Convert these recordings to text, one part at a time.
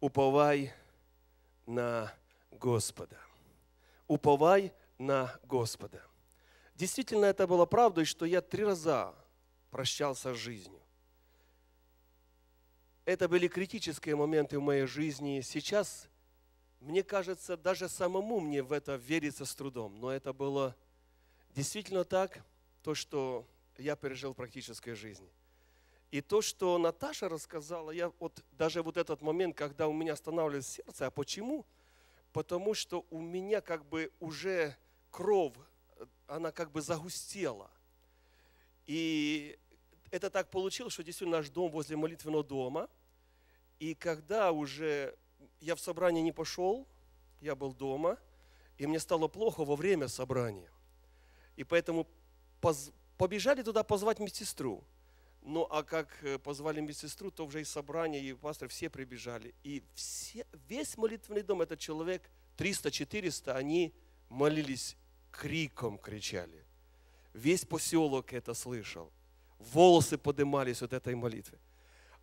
уповай на Господа. Уповай на Господа. Действительно, это было правдой, что я три раза прощался с жизнью. Это были критические моменты в моей жизни. Сейчас, мне кажется, даже самому мне в это верится с трудом. Но это было действительно так, то, что я пережил в практической жизни – и то, что Наташа рассказала, я вот даже вот этот момент, когда у меня останавливается сердце, а почему? Потому что у меня как бы уже кровь, э, она как бы загустела. И это так получилось, что действительно наш дом возле молитвенного дома. И когда уже я в собрание не пошел, я был дома, и мне стало плохо во время собрания. И поэтому побежали туда позвать медсестру. Ну, а как э, позвали медсестру, то уже и собрание, и пастор, все прибежали. И все, весь молитвенный дом, этот человек, 300-400, они молились, криком кричали. Весь поселок это слышал. Волосы поднимались от этой молитвы.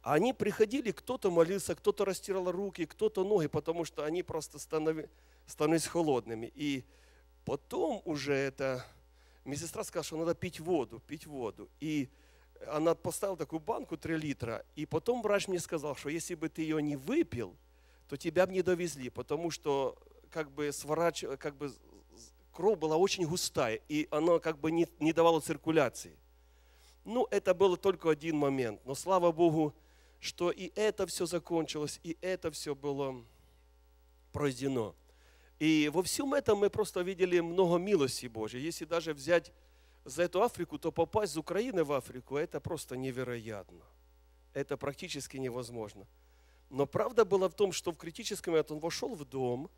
Они приходили, кто-то молился, кто-то растирал руки, кто-то ноги, потому что они просто становились, холодными. И потом уже это... Медсестра сказала, что надо пить воду, пить воду. И она поставила такую банку 3 литра, и потом врач мне сказал, что если бы ты ее не выпил, то тебя бы не довезли, потому что как бы сворач... как бы кровь была очень густая, и она как бы не, не давала циркуляции. Ну, это был только один момент, но слава Богу, что и это все закончилось, и это все было пройдено И во всем этом мы просто видели много милости Божьей. Если даже взять за эту Африку, то попасть из Украины в Африку, это просто невероятно. Это практически невозможно. Но правда была в том, что в критический момент он вошел в дом,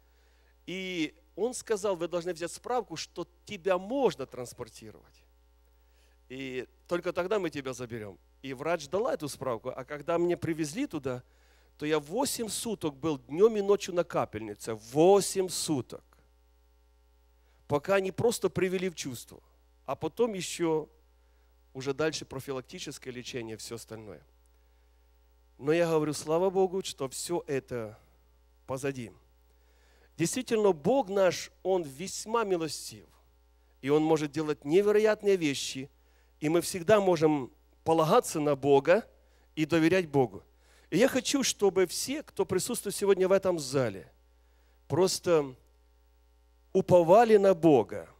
и он сказал, вы должны взять справку, что тебя можно транспортировать. И только тогда мы тебя заберем. И врач дала эту справку. А когда мне привезли туда, то я 8 суток был днем и ночью на капельнице. 8 суток. Пока они просто привели в чувство а потом еще уже дальше профилактическое лечение, все остальное. Но я говорю, слава Богу, что все это позади. Действительно, Бог наш, Он весьма милостив, и Он может делать невероятные вещи, и мы всегда можем полагаться на Бога и доверять Богу. И я хочу, чтобы все, кто присутствует сегодня в этом зале, просто уповали на Бога –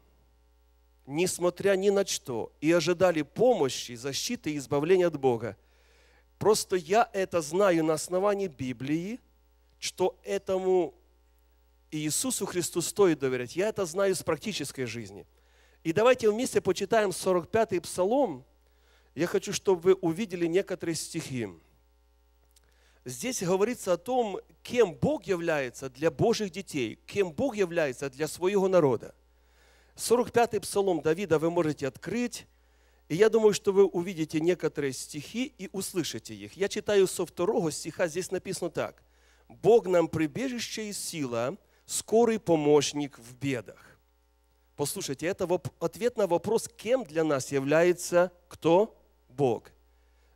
несмотря ни на что, и ожидали помощи, защиты и избавления от Бога. Просто я это знаю на основании Библии, что этому Иисусу Христу стоит доверять. Я это знаю с практической жизни. И давайте вместе почитаем 45-й Псалом. Я хочу, чтобы вы увидели некоторые стихи. Здесь говорится о том, кем Бог является для Божьих детей, кем Бог является для своего народа. 45-й псалом Давида вы можете открыть, и я думаю, что вы увидите некоторые стихи и услышите их. Я читаю со второго стиха, здесь написано так. «Бог нам прибежище и сила, скорый помощник в бедах». Послушайте, это ответ на вопрос, кем для нас является кто? Бог.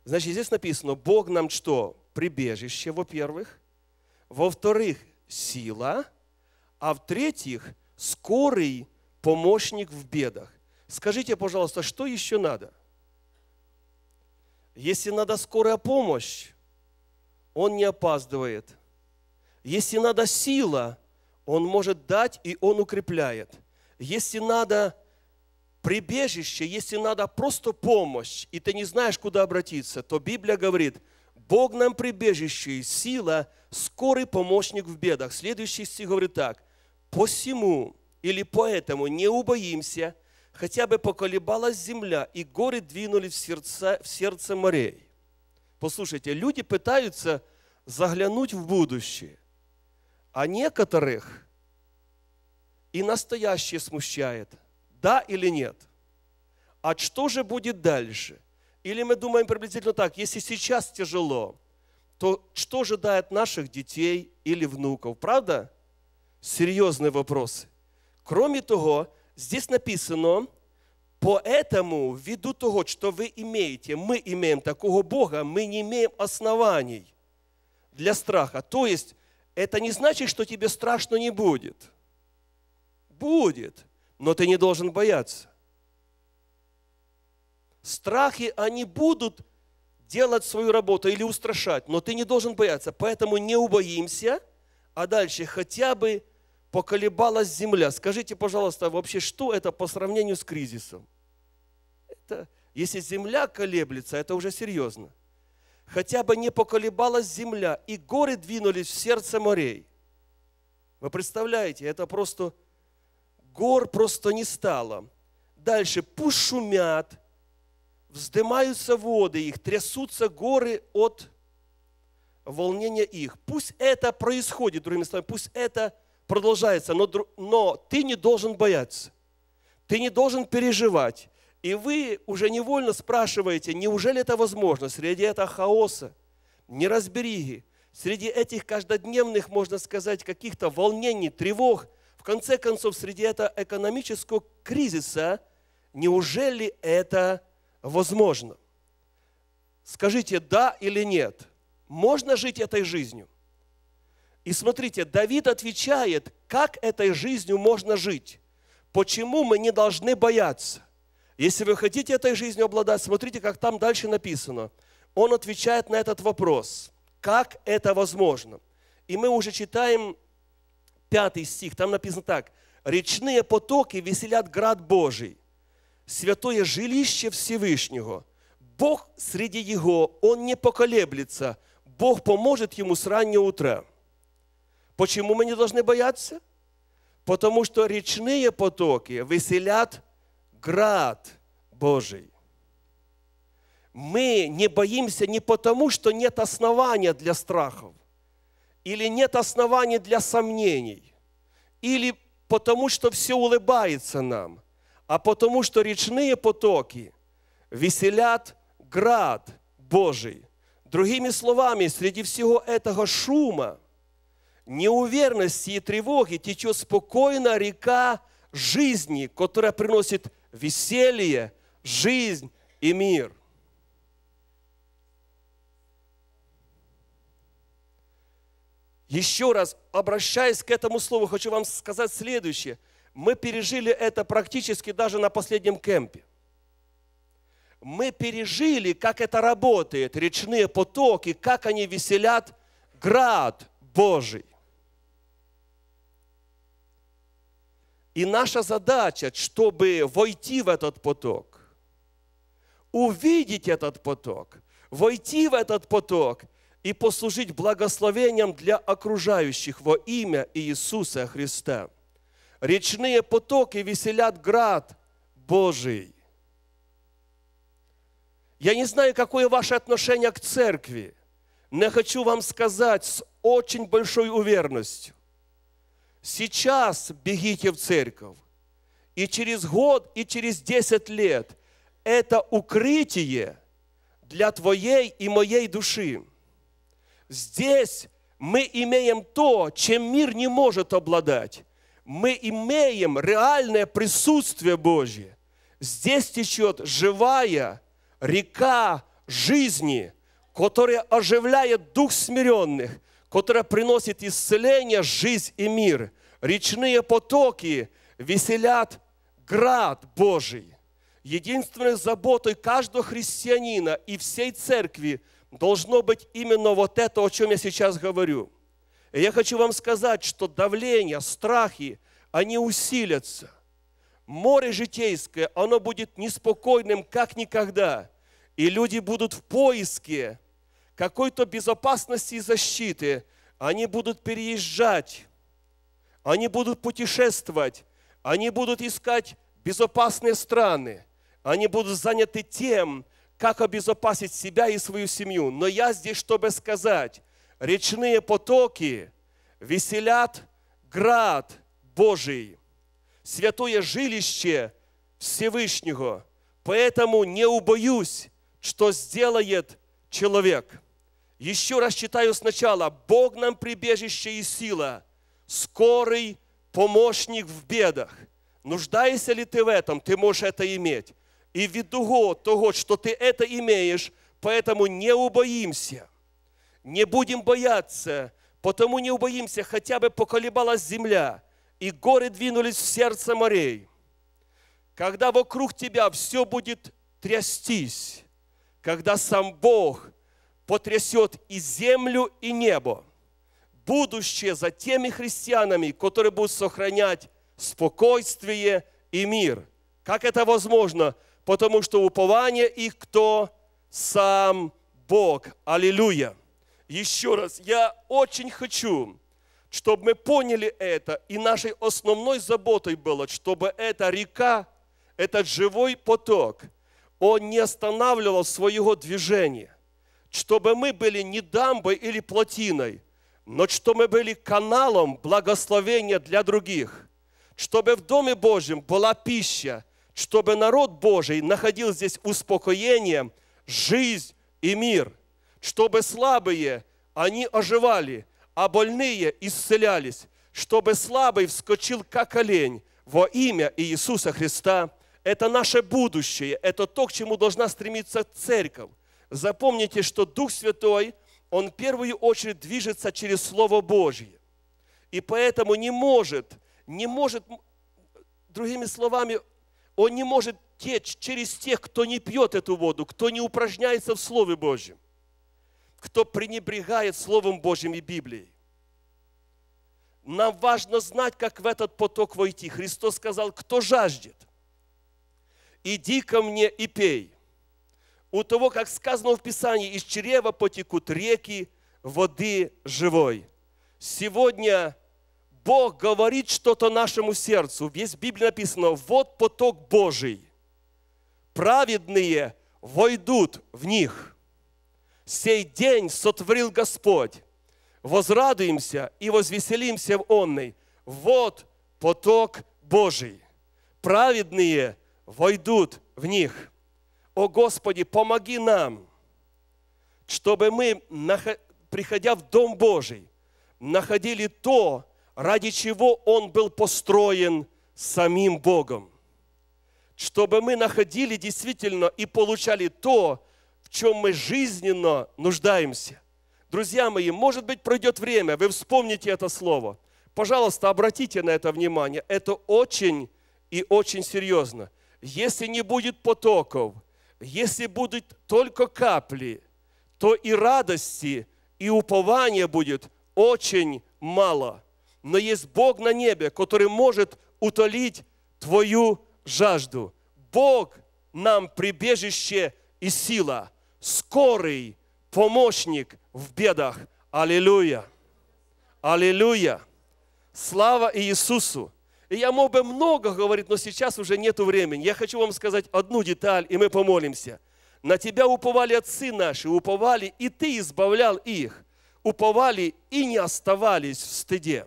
Значит, здесь написано, Бог нам что? Прибежище, во-первых. Во-вторых, сила. А в-третьих, скорый помощник в бедах. Скажите, пожалуйста, что еще надо? Если надо скорая помощь, он не опаздывает. Если надо сила, он может дать и он укрепляет. Если надо прибежище, если надо просто помощь, и ты не знаешь, куда обратиться, то Библия говорит, Бог нам прибежище и сила, скорый помощник в бедах. Следующий стих говорит так, «Посему или поэтому не убоимся, хотя бы поколебалась земля, и горы двинулись в сердце, в сердце морей. Послушайте, люди пытаются заглянуть в будущее, а некоторых и настоящее смущает, да или нет. А что же будет дальше? Или мы думаем приблизительно так, если сейчас тяжело, то что ожидает наших детей или внуков? Правда? Серьезные вопросы. Кроме того, здесь написано, поэтому, ввиду того, что вы имеете, мы имеем такого Бога, мы не имеем оснований для страха. То есть, это не значит, что тебе страшно не будет. Будет, но ты не должен бояться. Страхи, они будут делать свою работу или устрашать, но ты не должен бояться. Поэтому не убоимся, а дальше хотя бы поколебалась земля. Скажите, пожалуйста, вообще, что это по сравнению с кризисом? Это, если земля колеблется, это уже серьезно. Хотя бы не поколебалась земля, и горы двинулись в сердце морей. Вы представляете, это просто, гор просто не стало. Дальше, пусть шумят, вздымаются воды их, трясутся горы от волнения их. Пусть это происходит, другими словами, пусть это продолжается, но, но ты не должен бояться, ты не должен переживать. И вы уже невольно спрашиваете, неужели это возможно среди этого хаоса, неразбериги, среди этих каждодневных, можно сказать, каких-то волнений, тревог, в конце концов, среди этого экономического кризиса, неужели это возможно? Скажите, да или нет? Можно жить этой жизнью? И смотрите, Давид отвечает, как этой жизнью можно жить, почему мы не должны бояться. Если вы хотите этой жизнью обладать, смотрите, как там дальше написано. Он отвечает на этот вопрос, как это возможно. И мы уже читаем пятый стих, там написано так. «Речные потоки веселят град Божий, святое жилище Всевышнего. Бог среди его, он не поколеблется, Бог поможет ему с раннего утра». Почему мы не должны бояться? Потому что речные потоки выселят град Божий. Мы не боимся не потому, что нет основания для страхов, или нет оснований для сомнений, или потому, что все улыбается нам, а потому, что речные потоки веселят град Божий. Другими словами, среди всего этого шума неуверенности и тревоги течет спокойно река жизни, которая приносит веселье, жизнь и мир. Еще раз, обращаясь к этому слову, хочу вам сказать следующее. Мы пережили это практически даже на последнем кемпе. Мы пережили, как это работает, речные потоки, как они веселят град Божий. И наша задача, чтобы войти в этот поток, увидеть этот поток, войти в этот поток и послужить благословением для окружающих во имя Иисуса Христа. Речные потоки веселят град Божий. Я не знаю, какое ваше отношение к церкви, Не хочу вам сказать с очень большой уверенностью, Сейчас бегите в церковь. И через год, и через 10 лет это укрытие для твоей и моей души. Здесь мы имеем то, чем мир не может обладать. Мы имеем реальное присутствие Божье. Здесь течет живая река жизни, которая оживляет дух смиренных – которая приносит исцеление, жизнь и мир. Речные потоки веселят град Божий. Единственной заботой каждого христианина и всей церкви должно быть именно вот это, о чем я сейчас говорю. И я хочу вам сказать, что давление, страхи, они усилятся. Море житейское, оно будет неспокойным, как никогда. И люди будут в поиске – какой-то безопасности и защиты. Они будут переезжать, они будут путешествовать, они будут искать безопасные страны, они будут заняты тем, как обезопасить себя и свою семью. Но я здесь, чтобы сказать, речные потоки веселят град Божий, святое жилище Всевышнего. Поэтому не убоюсь, что сделает человек. Еще раз читаю сначала. Бог нам прибежище и сила, скорый помощник в бедах. Нуждаешься ли ты в этом, ты можешь это иметь. И ввиду того, что ты это имеешь, поэтому не убоимся. Не будем бояться, потому не убоимся, хотя бы поколебалась земля, и горы двинулись в сердце морей. Когда вокруг тебя все будет трястись, когда сам Бог потрясет и землю, и небо, будущее за теми христианами, которые будут сохранять спокойствие и мир. Как это возможно? Потому что упование их кто? Сам Бог. Аллилуйя. Еще раз, я очень хочу, чтобы мы поняли это, и нашей основной заботой было, чтобы эта река, этот живой поток – он не останавливал своего движения, чтобы мы были не дамбой или плотиной, но чтобы мы были каналом благословения для других, чтобы в Доме Божьем была пища, чтобы народ Божий находил здесь успокоение, жизнь и мир, чтобы слабые, они оживали, а больные исцелялись, чтобы слабый вскочил как олень во имя Иисуса Христа – это наше будущее, это то, к чему должна стремиться церковь. Запомните, что Дух Святой, Он в первую очередь движется через Слово Божье. И поэтому не может, не может, другими словами, Он не может течь через тех, кто не пьет эту воду, кто не упражняется в Слове Божьем, кто пренебрегает Словом Божьим и Библией. Нам важно знать, как в этот поток войти. Христос сказал, кто жаждет – иди ко мне и пей. У того, как сказано в Писании, из чрева потекут реки воды живой. Сегодня Бог говорит что-то нашему сердцу. Весь Библия написано, вот поток Божий. Праведные войдут в них. Сей день сотворил Господь. Возрадуемся и возвеселимся в онной. Вот поток Божий. Праведные войдут в них. О Господи, помоги нам, чтобы мы, приходя в Дом Божий, находили то, ради чего Он был построен самим Богом. Чтобы мы находили действительно и получали то, в чем мы жизненно нуждаемся. Друзья мои, может быть, пройдет время, вы вспомните это слово. Пожалуйста, обратите на это внимание. Это очень и очень серьезно если не будет потоков, если будут только капли, то и радости, и упования будет очень мало. Но есть Бог на небе, который может утолить твою жажду. Бог нам прибежище и сила, скорый помощник в бедах. Аллилуйя! Аллилуйя! Слава Иисусу! И я мог бы много говорить, но сейчас уже нет времени. Я хочу вам сказать одну деталь, и мы помолимся. На тебя уповали отцы наши, уповали, и ты избавлял их. Уповали и не оставались в стыде.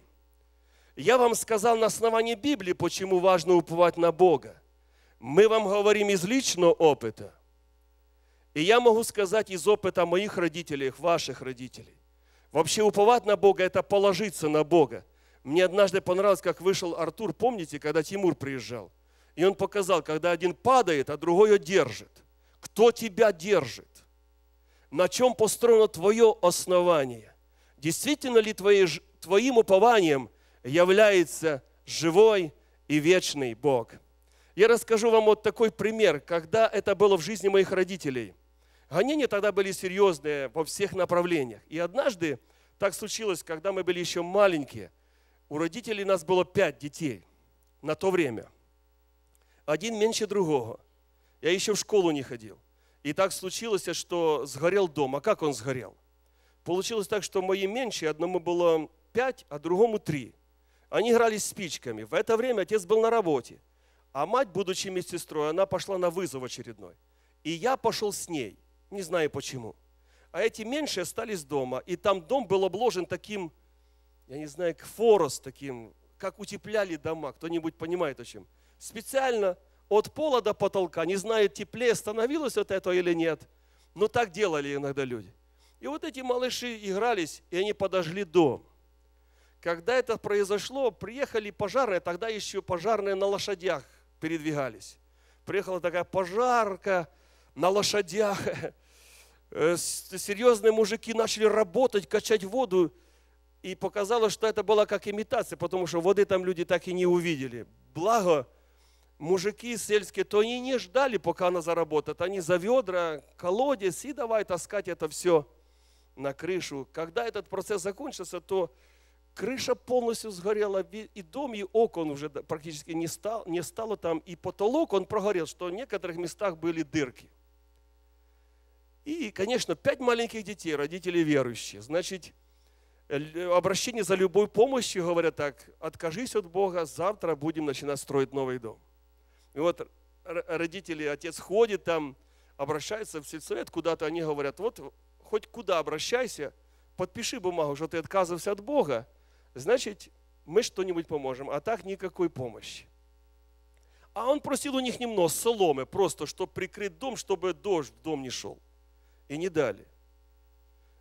Я вам сказал на основании Библии, почему важно уповать на Бога. Мы вам говорим из личного опыта. И я могу сказать из опыта моих родителей, ваших родителей. Вообще уповать на Бога – это положиться на Бога. Мне однажды понравилось, как вышел Артур, помните, когда Тимур приезжал? И он показал, когда один падает, а другой ее держит. Кто тебя держит? На чем построено твое основание? Действительно ли твои, твоим упованием является живой и вечный Бог? Я расскажу вам вот такой пример, когда это было в жизни моих родителей. Гонения тогда были серьезные во всех направлениях. И однажды так случилось, когда мы были еще маленькие – у родителей нас было пять детей на то время. Один меньше другого. Я еще в школу не ходил. И так случилось, что сгорел дом. А как он сгорел? Получилось так, что мои меньше, одному было пять, а другому три. Они играли спичками. В это время отец был на работе. А мать, будучи медсестрой, она пошла на вызов очередной. И я пошел с ней, не знаю почему. А эти меньшие остались дома. И там дом был обложен таким я не знаю, кфору форос таким, как утепляли дома. Кто-нибудь понимает, о чем? Специально от пола до потолка, не знаю, теплее становилось от этого или нет. Но так делали иногда люди. И вот эти малыши игрались, и они подожгли дом. Когда это произошло, приехали пожарные, тогда еще пожарные на лошадях передвигались. Приехала такая пожарка на лошадях. Э, серьезные мужики начали работать, качать воду и показалось, что это было как имитация, потому что воды там люди так и не увидели. Благо, мужики сельские, то они не ждали, пока она заработает. Они за ведра, колодец, и давай таскать это все на крышу. Когда этот процесс закончился, то крыша полностью сгорела, и дом, и окон уже практически не, стал, не стало там, и потолок, он прогорел, что в некоторых местах были дырки. И, конечно, пять маленьких детей, родители верующие. Значит, Э, э, обращение за любой помощью, говорят так, откажись от Бога, завтра будем начинать строить новый дом. И вот родители, отец ходит там, обращается в сельсовет куда-то, они говорят, вот хоть куда обращайся, подпиши бумагу, что ты отказываешься от Бога, значит, мы что-нибудь поможем, а так никакой помощи. А он просил у них немного соломы, просто, чтобы прикрыть дом, чтобы дождь в дом не шел. И не дали.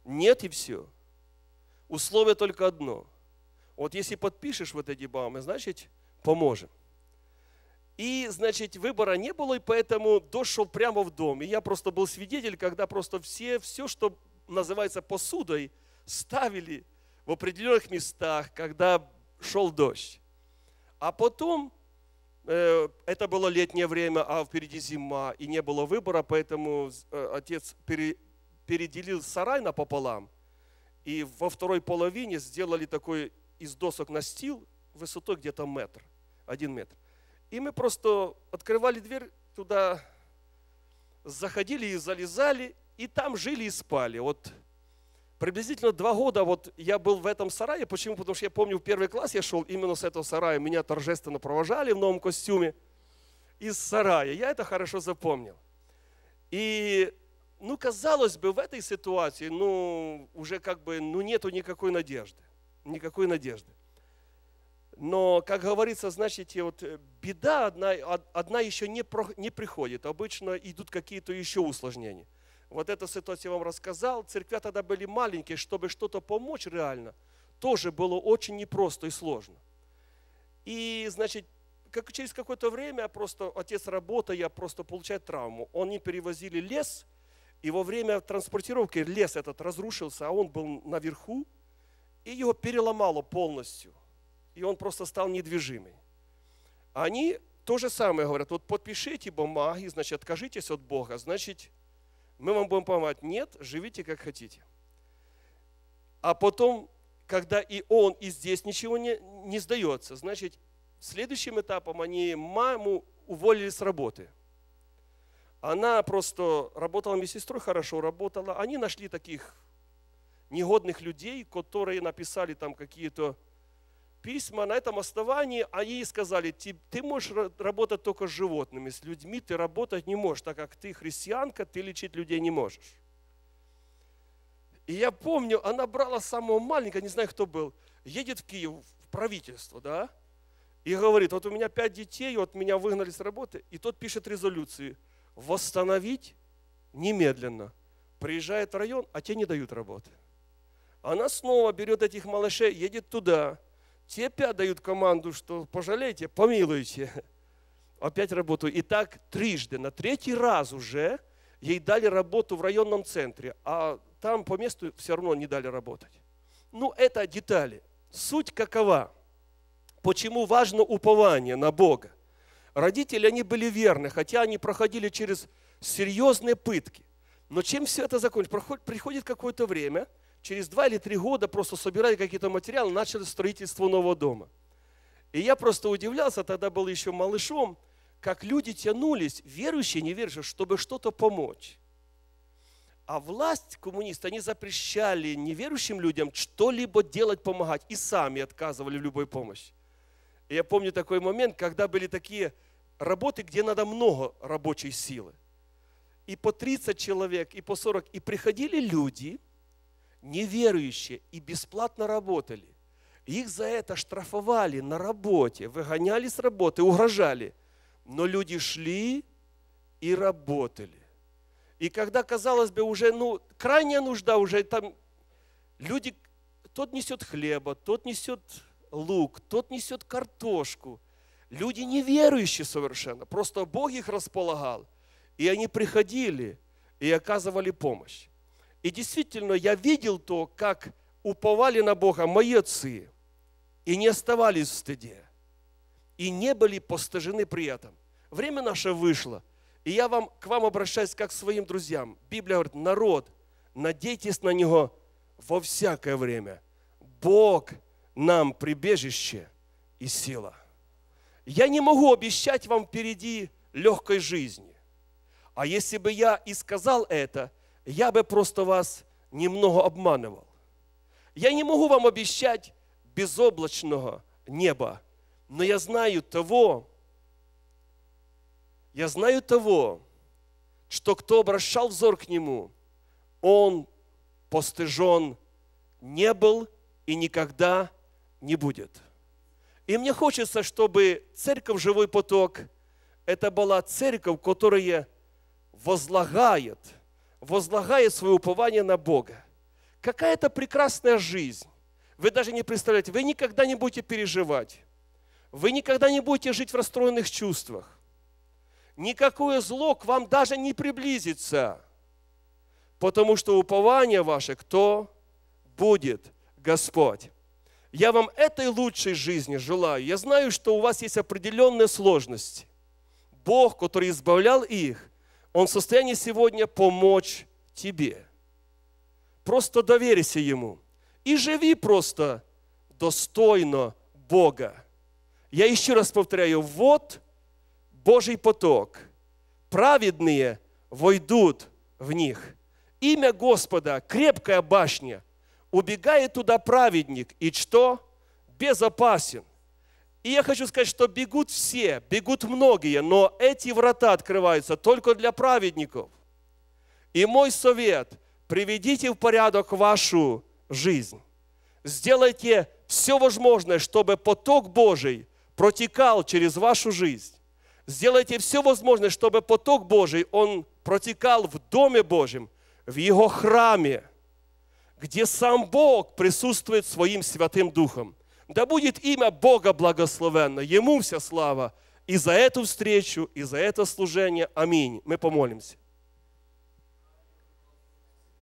Нет и все. Условие только одно. Вот если подпишешь вот эти баумы, значит, поможем. И, значит, выбора не было, и поэтому дождь шел прямо в дом. И я просто был свидетель, когда просто все, все, что называется посудой, ставили в определенных местах, когда шел дождь. А потом, э, это было летнее время, а впереди зима, и не было выбора, поэтому э, отец пере, переделил сарай напополам, и во второй половине сделали такой из досок настил высотой где-то метр, один метр. И мы просто открывали дверь туда, заходили и залезали, и там жили и спали. Вот приблизительно два года вот я был в этом сарае. Почему? Потому что я помню, в первый класс я шел именно с этого сарая. Меня торжественно провожали в новом костюме из сарая. Я это хорошо запомнил. И ну, казалось бы, в этой ситуации, ну, уже как бы, ну, нету никакой надежды, никакой надежды. Но, как говорится, значит, вот э, беда одна, одна еще не, про, не приходит. Обычно идут какие-то еще усложнения. Вот эта ситуация я вам рассказал. Церкви тогда были маленькие, чтобы что-то помочь реально, тоже было очень непросто и сложно. И, значит, как, через какое-то время просто отец я просто получает травму. Они перевозили лес – и во время транспортировки лес этот разрушился, а он был наверху, и его переломало полностью. И он просто стал недвижимый. Они то же самое говорят, вот подпишите бумаги, значит, откажитесь от Бога, значит, мы вам будем помогать. Нет, живите как хотите. А потом, когда и он, и здесь ничего не, не сдается, значит, следующим этапом они маму уволили с работы – она просто работала медсестрой, хорошо работала. Они нашли таких негодных людей, которые написали там какие-то письма. На этом основании они сказали, ты, ты можешь работать только с животными, с людьми ты работать не можешь, так как ты христианка, ты лечить людей не можешь. И я помню, она брала самого маленького, не знаю, кто был, едет в Киев, в правительство, да, и говорит, вот у меня пять детей, вот меня выгнали с работы, и тот пишет резолюции – восстановить немедленно. Приезжает в район, а те не дают работы. Она снова берет этих малышей, едет туда. Те опять дают команду, что пожалейте, помилуйте. Опять работу. И так трижды. На третий раз уже ей дали работу в районном центре, а там по месту все равно не дали работать. Ну, это детали. Суть какова? Почему важно упование на Бога? Родители, они были верны, хотя они проходили через серьезные пытки. Но чем все это закончилось? Приходит какое-то время, через два или три года просто собирали какие-то материалы, начали строительство нового дома. И я просто удивлялся, тогда был еще малышом, как люди тянулись, верующие, неверующие, чтобы что-то помочь. А власть коммунисты, они запрещали неверующим людям что-либо делать, помогать, и сами отказывали в любой помощи. И я помню такой момент, когда были такие работы, где надо много рабочей силы. И по 30 человек, и по 40. И приходили люди, неверующие, и бесплатно работали. Их за это штрафовали на работе, выгоняли с работы, угрожали. Но люди шли и работали. И когда, казалось бы, уже ну, крайняя нужда, уже там люди, тот несет хлеба, тот несет лук, тот несет картошку. Люди неверующие совершенно, просто Бог их располагал. И они приходили и оказывали помощь. И действительно, я видел то, как уповали на Бога мои отцы и не оставались в стыде, и не были постажены при этом. Время наше вышло, и я вам, к вам обращаюсь как к своим друзьям. Библия говорит, народ, надейтесь на Него во всякое время. Бог нам прибежище и сила. Я не могу обещать вам впереди легкой жизни. А если бы я и сказал это, я бы просто вас немного обманывал. Я не могу вам обещать безоблачного неба, но я знаю того, я знаю того, что кто обращал взор к Нему, он постыжен не был и никогда не будет. И мне хочется, чтобы церковь «Живой поток» это была церковь, которая возлагает, возлагает свое упование на Бога. какая это прекрасная жизнь. Вы даже не представляете, вы никогда не будете переживать. Вы никогда не будете жить в расстроенных чувствах. Никакое зло к вам даже не приблизится. Потому что упование ваше кто? Будет Господь я вам этой лучшей жизни желаю. Я знаю, что у вас есть определенные сложности. Бог, который избавлял их, Он в состоянии сегодня помочь тебе. Просто доверься Ему и живи просто достойно Бога. Я еще раз повторяю, вот Божий поток. Праведные войдут в них. Имя Господа – крепкая башня – Убегает туда праведник, и что? Безопасен. И я хочу сказать, что бегут все, бегут многие, но эти врата открываются только для праведников. И мой совет – приведите в порядок вашу жизнь. Сделайте все возможное, чтобы поток Божий протекал через вашу жизнь. Сделайте все возможное, чтобы поток Божий, он протекал в Доме Божьем, в Его храме – где сам Бог присутствует своим Святым Духом. Да будет имя Бога благословенно, Ему вся слава. И за эту встречу, и за это служение. Аминь. Мы помолимся.